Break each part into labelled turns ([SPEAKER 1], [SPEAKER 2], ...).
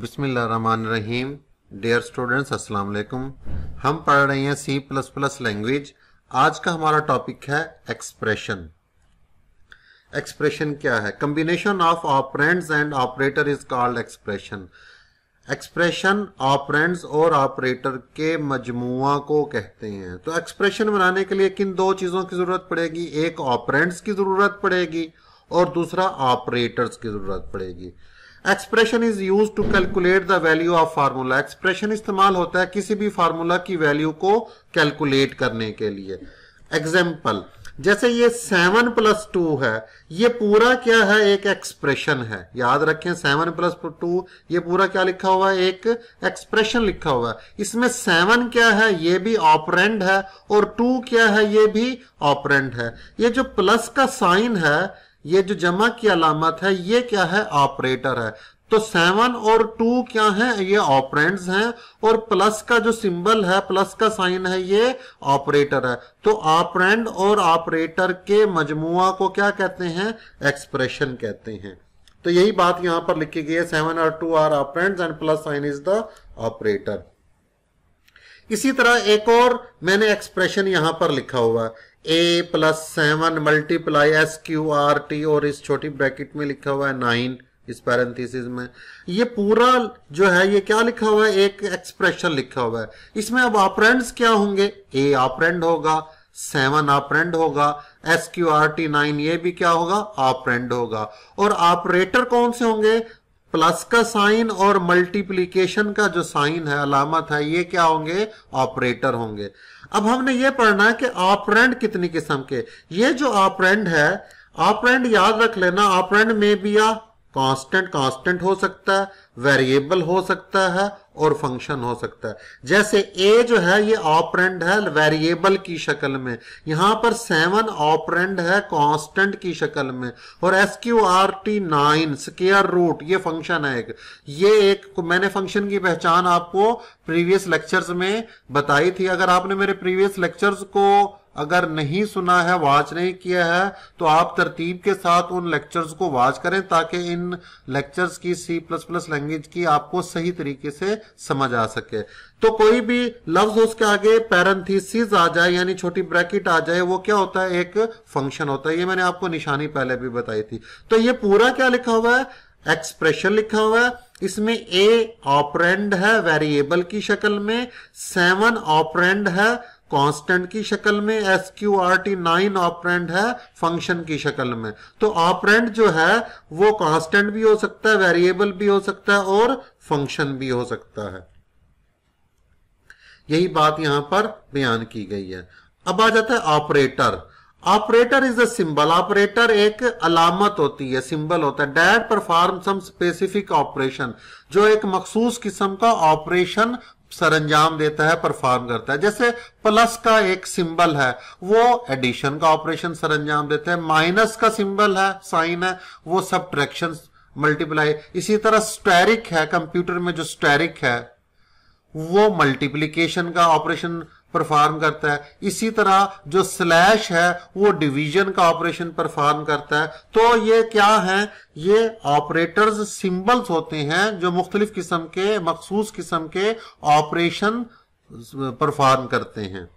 [SPEAKER 1] बिसमीम dear students अस्सलाम वालेकुम हम पढ़ रहे हैं सी प्लस प्लस लैंग्वेज आज का हमारा टॉपिक है एक्सप्रेशन एक्सप्रेशन क्या है combination of operands and operator is called expression expression operands और ऑपरेटर के मजमुआ को कहते हैं तो एक्सप्रेशन बनाने के लिए किन दो चीज़ों की ज़रूरत पड़ेगी एक ऑपरेंड्स की ज़रूरत पड़ेगी और दूसरा ऑपरेटर्स की ज़रूरत पड़ेगी expression is use to calculate the value of formula expression इस्तेमाल होता है किसी भी फार्मूला की वैल्यू को कैलकुलेट करने के लिए एग्जाम्पल जैसे ये सेवन प्लस टू है ये पूरा क्या है एक एक्सप्रेशन है याद रखें सेवन प्लस टू ये पूरा क्या लिखा हुआ है एक एक्सप्रेशन लिखा हुआ है इसमें सेवन क्या है ये भी ऑपरेंड है और टू क्या है ये भी ऑपरेंड है ये जो प्लस का साइन है ये जो जमा की अलामत है ये क्या है ऑपरेटर है तो सेवन और टू क्या है ये ऑपरेंड्स हैं और प्लस का जो सिंबल है प्लस का साइन है ये ऑपरेटर है तो ऑपरेंड और ऑपरेटर के मजमुआ को क्या कहते हैं एक्सप्रेशन कहते हैं तो यही बात यहां पर लिखी गई है सेवन और two are operands and plus sign is the operator इसी तरह एक और मैंने एक्सप्रेशन यहां पर लिखा हुआ A plus seven multiply S Q R T और इस छोटी ब्रैकेट में लिखा हुआ है नाइन इस पैरेंथेसिस में ये पूरा जो है ये क्या लिखा हुआ है एक एक्सप्रेशन लिखा हुआ है इसमें अब ऑपरेंड्स क्या होंगे ए ऑपरेंड होगा सेवन ऑपरेंड होगा S Q R T nine ये भी क्या होगा ऑपरेंड होगा और ऑपरेटर कौन से होंगे प्लस का साइन और मल्टीप्लीकेशन का जो साइन है अलामत है ये क्या होंगे ऑपरेटर होंगे अब हमने ये पढ़ना है कि ऑपरेंड कितनी किस्म के ये जो ऑपरेंड है ऑपरेंड याद रख लेना ऑपरेंड में भी या कांस्टेंट कांस्टेंट हो सकता है वेरिएबल हो सकता है और फंक्शन हो सकता है जैसे ए जो है ये ऑपरेंड है वेरिएबल की शक्ल में यहाँ पर सेवन ऑपरेंड है कांस्टेंट की शक्ल में और S Q R T nine square root ये फंक्शन है एक ये एक मैंने फंक्शन की पहचान आपको प्रीवियस लेक्चर्स में बताई थी अगर आपने मेरे प्रीवियस लेक्चर्स को अगर नहीं सुना है वाच नहीं किया है तो आप तरतीब के साथ उन लेक्चर्स को वाच करें ताकि इन लेक्चर्स की सी प्लस प्लस लैंग्वेज की आपको सही तरीके से समझ आ सके तो कोई भी लफ्ज उसके आगे पैरंथीसिस आ जाए यानी छोटी ब्रैकेट आ जाए वो क्या होता है एक फंक्शन होता है ये मैंने आपको निशानी पहले भी बताई थी तो ये पूरा क्या लिखा हुआ है एक्सप्रेशन लिखा हुआ है इसमें ए ऑपरेंड है वेरिएबल की शक्ल में सेवन ऑपरेंड है कांस्टेंट की शक्ल में S Q R T nine operand है फंक्शन की शक्ल में तो ऑपरेंट जो है वो कांस्टेंट भी हो सकता है वेरिएबल भी हो सकता है और फंक्शन भी हो सकता है यही बात यहां पर बयान की गई है अब आ जाता है operator operator is a symbol operator एक अलामत होती है सिंबल होता है that perform some specific operation जो एक मखसूस किस्म का ऑपरेशन सरंजाम देता है परफॉर्म करता है जैसे प्लस का एक सिंबल है वो एडिशन का ऑपरेशन सरंजाम देता है माइनस का सिंबल है साइन है वो ट्रैक्शन मल्टीप्लाई इसी तरह स्टेरिक है कंप्यूटर में जो स्टेरिक है वो मल्टीप्लीकेशन का ऑपरेशन परफॉर्म करता है इसी तरह जो स्लैश है वो डिवीजन का ऑपरेशन परफॉर्म करता है तो ये क्या है ये ऑपरेटर्स सिंबल्स होते हैं जो मुख्तलिफ किस्म के मखसूस किस्म के ऑपरेशन परफॉर्म करते हैं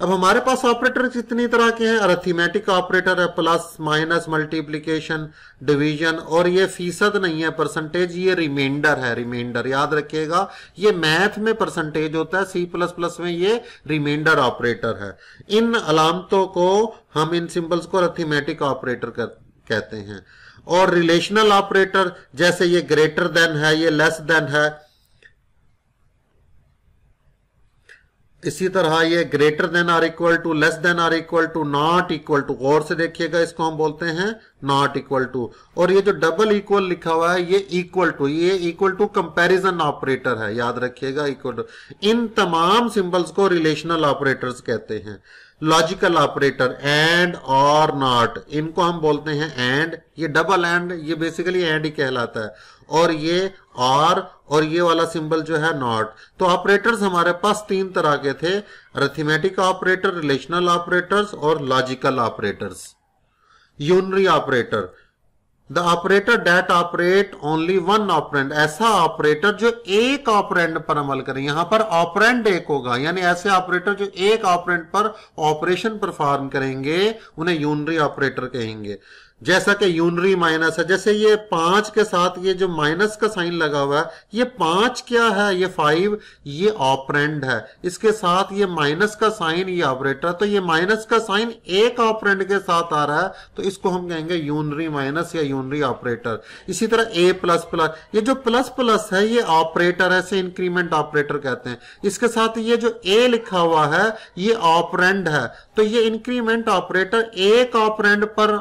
[SPEAKER 1] अब हमारे पास ऑपरेटर कितनी तरह के हैं अरेथीमेटिक ऑपरेटर है प्लस माइनस मल्टीप्लीकेशन डिवीजन और ये फीसद नहीं है परसेंटेज ये रिमाइंडर है रिमाइंडर याद रखिएगा ये मैथ में परसेंटेज होता है सी प्लस प्लस में ये रिमाइंडर ऑपरेटर है इन अलामतों को हम इन सिंबल्स को अरथीमेटिक ऑपरेटर कहते हैं और रिलेशनल ऑपरेटर जैसे ये ग्रेटर देन है ये लेस देन है इसी तरह ये greater than or equal to less than or equal to not equal to गौर से देखिएगा इसको हम बोलते हैं नॉट इक्वल टू और ये जो डबल इक्वल लिखा हुआ है ये इक्वल टू ये इक्वल टू कंपैरिजन ऑपरेटर है याद रखिएगा इक्वल टू इन तमाम सिंबल्स को रिलेशनल ऑपरेटर्स कहते हैं लॉजिकल ऑपरेटर एंड और नॉट इनको हम बोलते हैं एंड ये डबल एंड ये बेसिकली एंड ही कहलाता है और ये और और ये वाला सिंबल जो है नॉट तो ऑपरेटर्स हमारे पास तीन तरह के थे अरिथमेटिक ऑपरेटर रिलेशनल ऑपरेटर्स और logical operators unary operator the operator that operate only one operand ऐसा ऑपरेटर जो एक ऑपरेंड पर अमल करे यहां पर ऑपरेंड एक होगा यानी ऐसे ऑपरेटर जो एक ऑपरेंड पर ऑपरेशन परफॉर्म करेंगे उन्हें यूनरी ऑपरेटर कहेंगे जैसा कि यूनरी माइनस है जैसे ये पांच के साथ ये जो माइनस का साइन लगा हुआ है ये पांच क्या है ये फाइव ये ऑपरेंड है इसके साथ ये माइनस का साइन ये ऑपरेटर तो ये माइनस का साइन एक ऑपरेंड के साथ आ रहा है तो इसको हम कहेंगे यूनरी माइनस या यूनरी ऑपरेटर इसी तरह ए प्लस प्लस ये जो प्लस प्लस है ये ऑपरेटर है इसे इंक्रीमेंट ऑपरेटर कहते हैं इसके साथ ये जो ए लिखा हुआ है ये ऑपरेंड है तो ये इंक्रीमेंट ऑपरेटर एक ऑपरेंड पर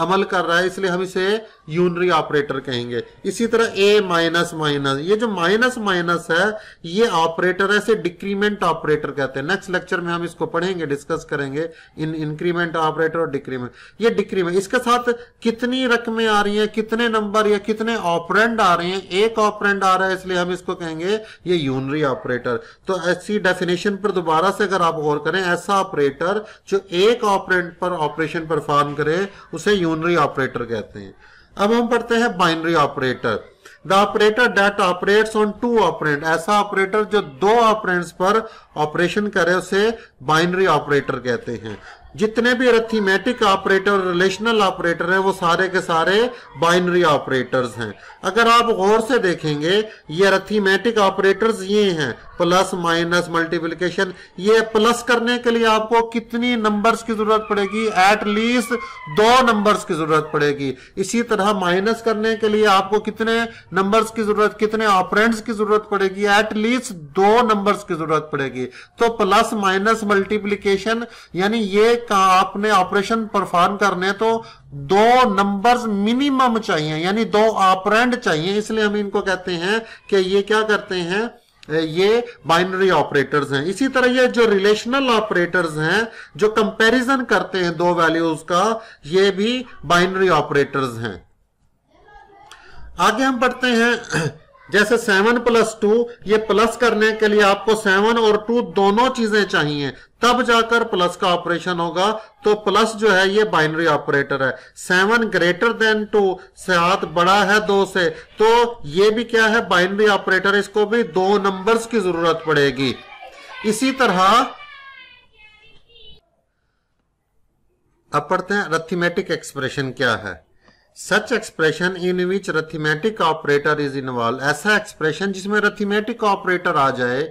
[SPEAKER 1] अमल कर रहा है इसलिए हम इसे यूनरी ऑपरेटर कहेंगे इसी तरह ए माइनस माइनस ये जो माइनस माइनस है ये ऑपरेटर है इसे डिक्रीमेंट ऑपरेटर कहते हैं नेक्स्ट लेक्चर में हम इसको पढ़ेंगे डिस्कस करेंगे इन इंक्रीमेंट ऑपरेटर और डिक्रीमेंट ये डिक्रीमेंट इसके साथ कितनी रकमें आ रही हैं कितने नंबर या कितने ऑपरेंड आ रहे हैं एक ऑपरेंड आ रहा है इसलिए हम इसको कहेंगे ये यूनरी ऑपरेटर तो ऐसी डेफिनेशन पर दोबारा से अगर आप गौर करें ऐसा ऑपरेटर जो एक ऑपरेंट पर ऑपरेशन परफॉर्म करे उसे यूनरी ऑपरेटर कहते हैं अब हम पढ़ते हैं binary operator the operator that operate on two operand ऐसा ऑपरेटर जो दो ऑपरेंट्स पर ऑपरेशन करे उसे बाइनरी ऑपरेटर कहते हैं जितने भी अरेथीमेटिक ऑपरेटर रिलेशनल ऑपरेटर हैं वो सारे के सारे बाइनरी ऑपरेटर्स हैं अगर आप गौर से देखेंगे ये अरेथीमेटिक ऑपरेटर्स ये हैं प्लस माइनस मल्टीप्लिकेशन ये प्लस करने के लिए आपको कितनी नंबर्स की जरूरत पड़ेगी एट लीस्ट दो नंबर्स की जरूरत पड़ेगी इसी तरह माइनस करने के लिए आपको कितने नंबर्स की जरूरत कितने ऑपरेंट्स की जरूरत पड़ेगी एट लीस्ट दो नंबर्स की जरूरत पड़ेगी तो प्लस माइनस मल्टीप्लीकेशन यानी ये कहा आपने ऑपरेशन परफॉर्म करने तो दो नंबर्स मिनिमम चाहिए यानी दो ऑपरेंड चाहिए इसलिए हम इनको कहते हैं कि ये क्या करते हैं ये बाइनरी ऑपरेटर्स हैं इसी तरह ये जो रिलेशनल ऑपरेटर्स हैं जो कंपैरिजन करते हैं दो वैल्यूज का ये भी बाइनरी ऑपरेटर्स हैं आगे हम पढ़ते हैं जैसे सेवन प्लस टू ये प्लस करने के लिए आपको सेवन और टू दोनों चीजें चाहिए तब जाकर प्लस का ऑपरेशन होगा तो प्लस जो है ये बाइनरी ऑपरेटर है सेवन ग्रेटर देन टू सात बड़ा है दो से तो ये भी क्या है बाइनरी ऑपरेटर इसको भी दो नंबर्स की जरूरत पड़ेगी इसी तरह अब पढ़ते हैं रथीमेटिक एक्सप्रेशन क्या है such expression in which arithmetic operator is involve ऐसा एक्सप्रेशन जिसमें रथीमेटिक ऑपरेटर आ जाए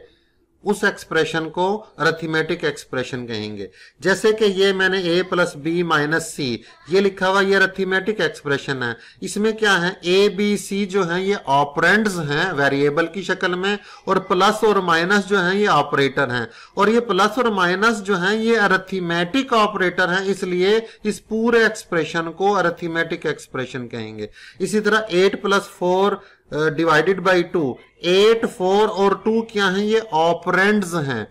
[SPEAKER 1] उस एक्सप्रेशन को अरथमेटिक एक्सप्रेशन कहेंगे जैसे कि ये मैंने A plus B minus C ये लिखा हुआ ये अरथमेटिक एक्सप्रेशन है इसमें क्या है ए बी सी जो है ये ऑपरेंड्स हैं वेरिएबल की शक्ल में और प्लस और माइनस जो है ये ऑपरेटर हैं और ये प्लस और माइनस जो है ये अरथमेटिक ऑपरेटर हैं इसलिए इस पूरे एक्सप्रेशन को अरथमेटिक एक्सप्रेशन कहेंगे इसी तरह eight plus four divided by two eight four और टू क्या है ये ऑपरेंड्स हैं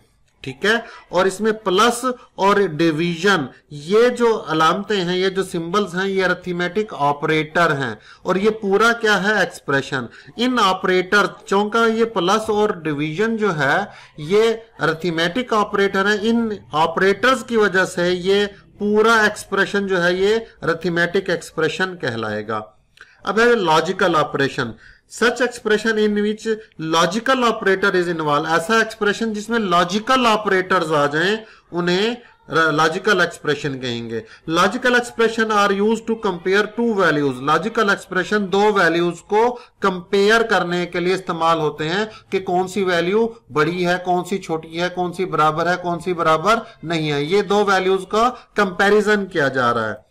[SPEAKER 1] ठीक है और इसमें प्लस और डिवीजन ये जो अलामते हैं ये जो सिंबल्स हैं ये अर्थमेटिक ऑपरेटर हैं और ये पूरा क्या है एक्सप्रेशन इन ऑपरेटर चौंका ये प्लस और डिवीजन जो है ये अर्थमेटिक ऑपरेटर है इन ऑपरेटर्स की वजह से ये पूरा एक्सप्रेशन जो है ये रथीमेटिक एक्सप्रेशन कहलाएगा अब है logical operation such expression in which logical operator is involve ऐसा एक्सप्रेशन जिसमें लॉजिकल ऑपरेटर्स आ जाएं उन्हें लॉजिकल एक्सप्रेशन कहेंगे logical expression are use to compare two values logical expression दो वैल्यूज को कंपेयर करने के लिए इस्तेमाल होते हैं कि कौन सी वैल्यू बड़ी है कौन सी छोटी है कौन सी बराबर है कौन सी बराबर नहीं है ये दो वैल्यूज का कंपैरिजन किया जा रहा है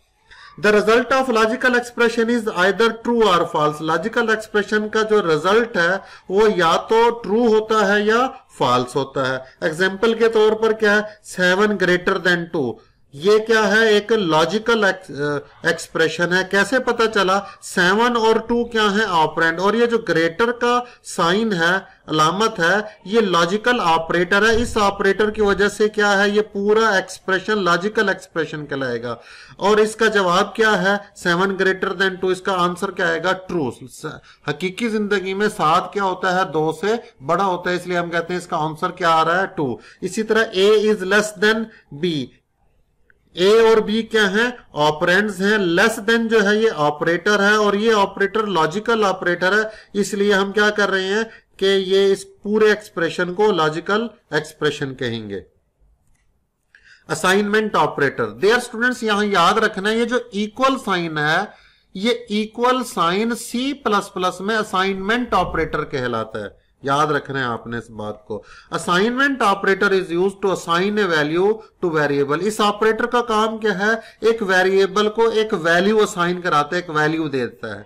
[SPEAKER 1] the result of logical expression is either true और फॉल्स लॉजिकल एक्सप्रेशन का जो रिजल्ट है वो या तो ट्रू होता है या फॉल्स होता है एग्जाम्पल के तौर पर क्या है सेवन ग्रेटर देन टू ये क्या है एक लॉजिकल एक्सप्रेशन uh, है कैसे पता चला सेवन और टू क्या है ऑपरेंड और ये जो ग्रेटर का साइन है अलामत है ये लॉजिकल ऑपरेटर है इस ऑपरेटर की वजह से क्या है ये पूरा एक्सप्रेशन लॉजिकल एक्सप्रेशन कहलाएगा और इसका जवाब क्या है सेवन ग्रेटर देन टू इसका आंसर क्या आएगा ट्रू हकीकी जिंदगी में सात क्या होता है दो से बड़ा होता है इसलिए हम कहते हैं इसका आंसर क्या आ रहा है टू इसी तरह A is less than B A और बी क्या है ऑपरेंड्स हैं लेस देन जो है ये ऑपरेटर है और ये ऑपरेटर लॉजिकल ऑपरेटर है इसलिए हम क्या कर रहे हैं कि ये इस पूरे एक्सप्रेशन को लॉजिकल एक्सप्रेशन कहेंगे असाइनमेंट ऑपरेटर देयर स्टूडेंट्स यहां याद रखना ये जो इक्वल साइन है ये equal sign C plus plus में असाइनमेंट ऑपरेटर कहलाता है याद रखना है आपने इस बात को assignment operator is use to assign a value to variable इस ऑपरेटर का काम क्या है एक वेरिएबल को एक वैल्यू असाइन कराता है एक वैल्यू देता है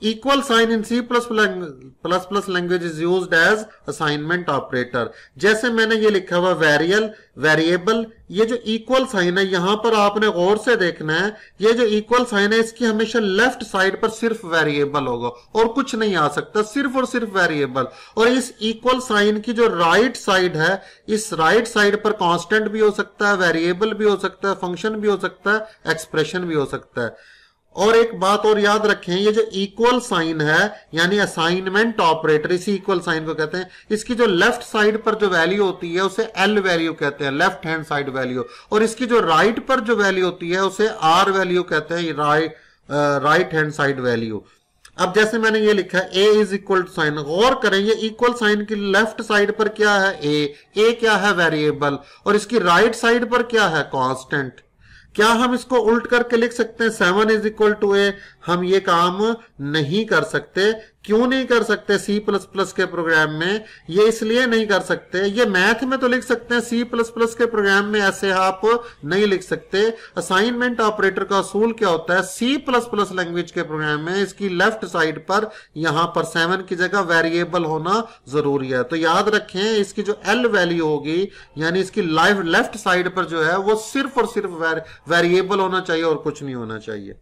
[SPEAKER 1] equal sign in C++ plus plus language is used as assignment operator. जैसे मैंने ये लिखा हुआ वेरियल वेरिएबल ये जो इक्वल साइन है यहां पर आपने गौर से देखना है ये जो इक्वल साइन है इसकी हमेशा लेफ्ट साइड पर सिर्फ वेरिएबल होगा और कुछ नहीं आ सकता सिर्फ और सिर्फ वेरिएबल और इस इक्वल साइन की जो राइट right साइड है इस राइट right साइड पर कॉन्स्टेंट भी हो सकता है वेरिएबल भी हो सकता है फंक्शन भी हो सकता है एक्सप्रेशन भी हो सकता है और एक बात और याद रखें ये जो इक्वल साइन है यानी असाइनमेंट ऑपरेटर इसी इक्वल साइन को कहते हैं इसकी जो लेफ्ट साइड पर जो वैल्यू होती है उसे एल वैल्यू कहते हैं लेफ्ट हैंड साइड वैल्यू और इसकी जो राइट right पर जो वैल्यू होती है उसे आर वैल्यू कहते हैं राइट हैंड साइड वैल्यू अब जैसे मैंने ये लिखा है A is equal to sign गौर करें ये इक्वल साइन की लेफ्ट साइड पर क्या है ए ए क्या है वेरिएबल और इसकी राइट right साइड पर क्या है कॉन्स्टेंट क्या हम इसको उल्ट करके लिख सकते हैं seven is equal to A हम ये काम नहीं कर सकते क्यों नहीं कर सकते सी प्लस प्लस के प्रोग्राम में ये इसलिए नहीं कर सकते ये मैथ में तो लिख सकते हैं सी प्लस प्लस के प्रोग्राम में ऐसे आप नहीं लिख सकते असाइनमेंट ऑपरेटर का असूल क्या होता है सी प्लस प्लस लैंग्वेज के प्रोग्राम में इसकी लेफ्ट साइड पर यहां पर सेवन की जगह वेरिएबल होना जरूरी है तो याद रखें इसकी जो एल वैल्यू होगी यानी इसकी लाइफ लेफ्ट साइड पर जो है वो सिर्फ और सिर्फ वेरिएबल होना चाहिए और कुछ नहीं होना चाहिए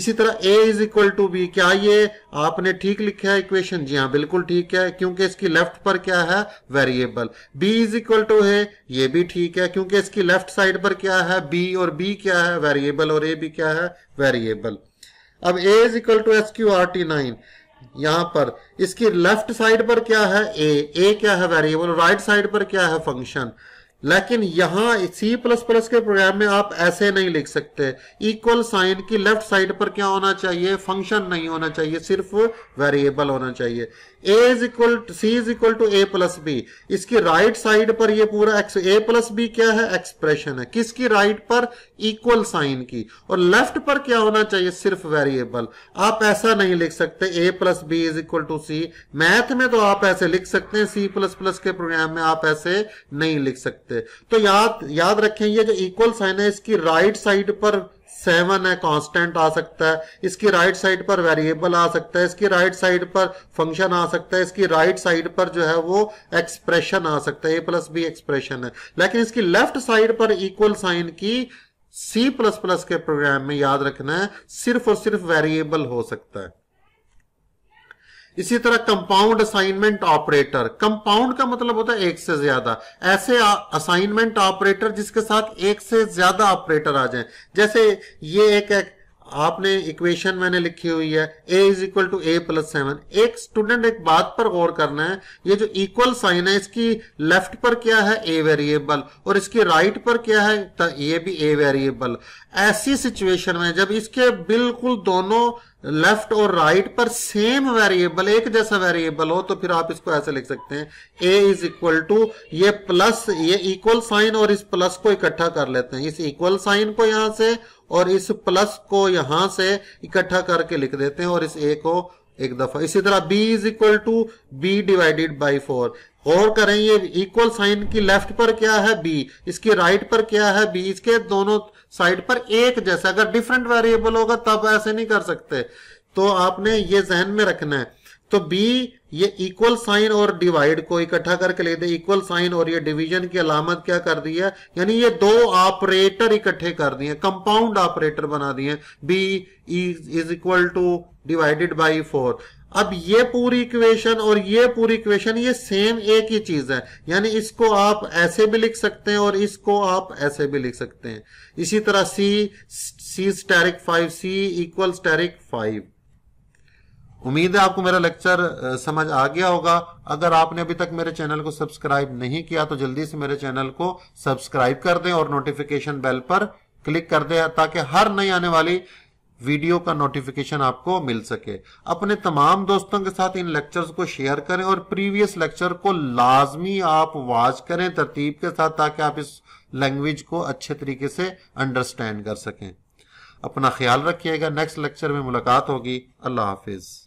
[SPEAKER 1] इसी तरह A is equal to B क्या ये आपने ठीक लिखा है इक्वेशन जी हाँ बिल्कुल ठीक है क्योंकि इसकी लेफ्ट पर क्या है variable B is equal to है ये भी ठीक है क्योंकि इसकी लेफ्ट साइड पर क्या है बी और बी क्या है वेरिएबल और ए भी क्या है वेरिएबल अब A is equal to S Q R T nine यहां पर इसकी लेफ्ट साइड पर क्या है ए ए क्या है वेरिएबल राइट साइड पर क्या है फंक्शन लेकिन यहां सी प्लस प्लस के प्रोग्राम में आप ऐसे नहीं लिख सकते इक्वल साइन की लेफ्ट साइड पर क्या होना चाहिए फंक्शन नहीं होना चाहिए सिर्फ वेरिएबल होना चाहिए A is equal C is equal to A plus B इसकी राइट right साइड पर ये पूरा एक्स ए प्लस बी क्या है एक्सप्रेशन है किसकी राइट right पर इक्वल साइन की और लेफ्ट पर क्या होना चाहिए सिर्फ वेरिएबल आप ऐसा नहीं लिख सकते A plus B is equal to C math में तो आप ऐसे लिख सकते हैं सी प्लस प्लस के प्रोग्राम में आप ऐसे नहीं लिख सकते तो याद याद रखें ये जो इक्वल साइन है इसकी राइट right साइड पर सेवन है कांस्टेंट आ सकता है इसकी राइट साइड पर वेरिएबल आ सकता है इसकी राइट साइड पर फंक्शन आ सकता है इसकी राइट साइड पर जो है वो एक्सप्रेशन आ सकता है ए प्लस बी एक्सप्रेशन है लेकिन इसकी लेफ्ट साइड पर इक्वल साइन की सी प्लस प्लस के प्रोग्राम में याद रखना है सिर्फ और सिर्फ वेरिएबल हो सकता है इसी तरह कंपाउंड असाइनमेंट ऑपरेटर कंपाउंड का मतलब होता है एक से ज्यादा ऐसे असाइनमेंट ऑपरेटर जिसके साथ एक से ज्यादा ऑपरेटर आ जाए जैसे ये एक, एक आपने इक्वेशन मैंने लिखी हुई है a is equal to A plus seven एक स्टूडेंट एक बात पर गौर करना है ये जो इक्वल साइन है इसकी लेफ्ट पर क्या है a वेरिएबल और इसकी राइट right पर क्या है तो ये भी a वेरिएबल ऐसी सिचुएशन में जब इसके बिल्कुल दोनों लेफ्ट और राइट पर सेम वेरिएबल एक जैसा वेरिएबल हो तो फिर आप इसको ऐसे लिख सकते हैं ए इज इक्वल टू ये प्लस ये इक्वल साइन और इस प्लस को इकट्ठा कर लेते हैं इस इक्वल साइन को यहां से और इस प्लस को यहां से इकट्ठा करके लिख देते हैं और इस ए को एक दफा इसी तरह b is equal to B divided by four और करें ये इक्वल साइन की लेफ्ट पर क्या है बी इसकी राइट पर क्या है बी इसके दोनों साइड पर एक जैसा अगर डिफरेंट वेरिएबल होगा तब ऐसे नहीं कर सकते तो आपने ये जहन में रखना है तो बी ये इक्वल साइन और डिवाइड को इकट्ठा करके दे इक्वल साइन और ये डिवीजन की अलामत क्या कर दी है यानी ये दो ऑपरेटर इकट्ठे कर दिए कंपाउंड ऑपरेटर बना दिए B is equal to divided by four अब ये पूरी इक्वेशन और ये पूरी इक्वेशन ये सेम एक ही चीज है यानी इसको आप ऐसे भी लिख सकते हैं और इसको आप ऐसे भी लिख सकते हैं इसी तरह C C asterisk five C equal asterisk five उम्मीद है आपको मेरा लेक्चर समझ आ गया होगा अगर आपने अभी तक मेरे चैनल को सब्सक्राइब नहीं किया तो जल्दी से मेरे चैनल को सब्सक्राइब कर दें और नोटिफिकेशन बेल पर क्लिक कर दें ताकि हर नई आने वाली वीडियो का नोटिफिकेशन आपको मिल सके अपने तमाम दोस्तों के साथ इन लेक्चर्स को शेयर करें और प्रीवियस लेक्चर को लाजमी आप वाच करें तरतीब के साथ ताकि आप इस लैंग्वेज को अच्छे तरीके से अंडरस्टैंड कर सकें अपना ख्याल रखिएगा नेक्स्ट लेक्चर में मुलाकात होगी अल्लाह हाफिज़